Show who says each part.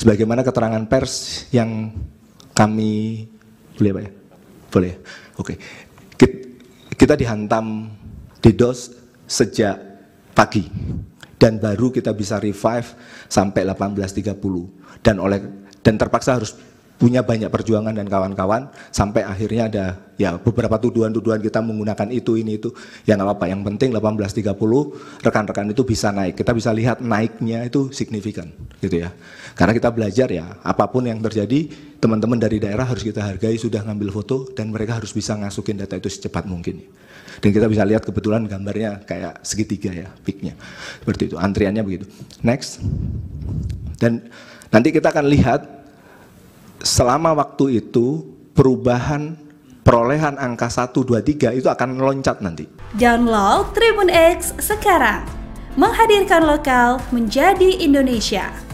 Speaker 1: sebagaimana keterangan pers yang kami boleh ya, Pak ya? Boleh ya? Oke. Kita, kita dihantam DDoS sejak pagi dan baru kita bisa revive sampai 18.30 dan oleh dan terpaksa harus punya banyak perjuangan dan kawan-kawan sampai akhirnya ada ya beberapa tuduhan-tuduhan kita menggunakan itu ini itu ya nggak apa-apa yang penting 1830 rekan-rekan itu bisa naik kita bisa lihat naiknya itu signifikan gitu ya karena kita belajar ya apapun yang terjadi teman-teman dari daerah harus kita hargai sudah ngambil foto dan mereka harus bisa ngasukin data itu secepat mungkin dan kita bisa lihat kebetulan gambarnya kayak segitiga ya peaknya seperti itu antriannya begitu next dan nanti kita akan lihat selama waktu itu perubahan perolehan angka 1, 2, 3 itu akan loncat nanti.
Speaker 2: Download Tribun X
Speaker 1: sekarang, menghadirkan lokal menjadi Indonesia.